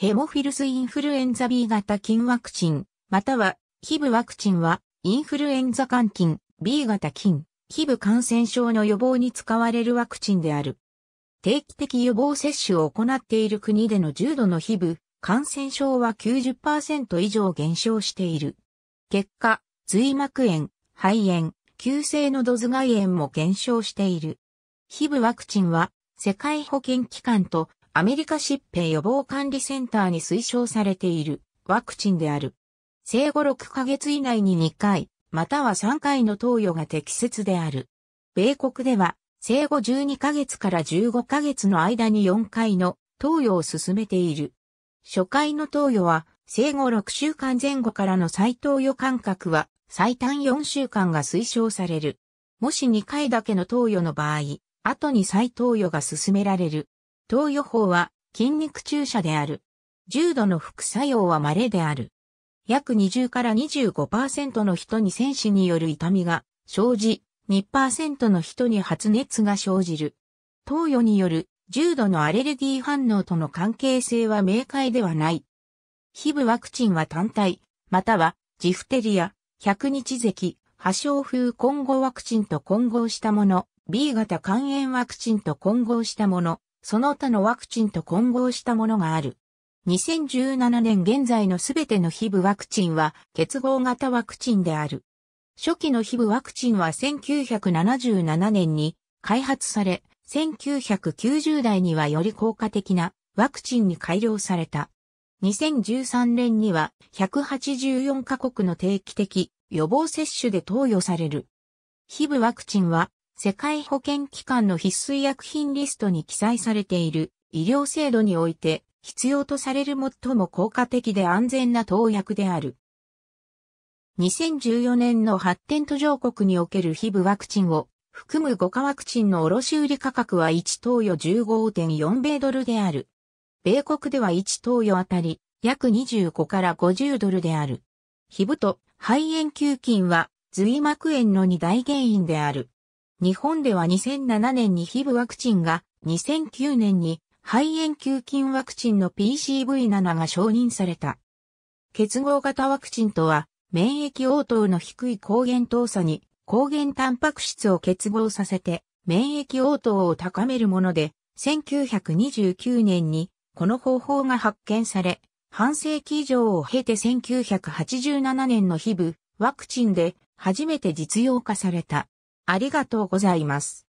ヘモフィルスインフルエンザ B 型菌ワクチン、または、皮部ワクチンは、インフルエンザ肝菌、B 型菌、皮部感染症の予防に使われるワクチンである。定期的予防接種を行っている国での重度の皮部、感染症は90%以上減少している。結果、髄膜炎、肺炎、急性のドズ外炎も減少している。皮部ワクチンは、世界保健機関とアメリカ疾病予防管理センターに推奨されているワクチンである。生後6ヶ月以内に2回、または3回の投与が適切である。米国では、生後12ヶ月から15ヶ月の間に4回の投与を進めている。初回の投与は、生後6週間前後からの再投与間隔は、最短4週間が推奨される。もし2回だけの投与の場合、後に再投与が進められる。投与法は筋肉注射である。重度の副作用は稀である。約20から25%の人に戦死による痛みが生じ、2%の人に発熱が生じる。投与による重度のアレルギー反応との関係性は明快ではない。皮膚ワクチンは単体、またはジフテリア、百日咳、破傷風混合ワクチンと混合したもの、B 型肝炎ワクチンと混合したもの、その他のワクチンと混合したものがある。2017年現在のすべての HIV ワクチンは結合型ワクチンである。初期の HIV ワクチンは1977年に開発され、1990代にはより効果的なワクチンに改良された。2013年には184カ国の定期的予防接種で投与される。HIV ワクチンは世界保健機関の必須医薬品リストに記載されている医療制度において必要とされる最も効果的で安全な投薬である。2014年の発展途上国における h i ワクチンを含む5価ワクチンの卸売価格は1投与15.4米ドルである。米国では1投与あたり約25から50ドルである。ヒブと肺炎球菌は髄膜炎の2大原因である。日本では2007年に HIV ワクチンが、2009年に肺炎球菌ワクチンの PCV7 が承認された。結合型ワクチンとは、免疫応答の低い抗原糖鎖に抗原タンパク質を結合させて免疫応答を高めるもので、1929年にこの方法が発見され、半世紀以上を経て1987年の HIV ワクチンで初めて実用化された。ありがとうございます。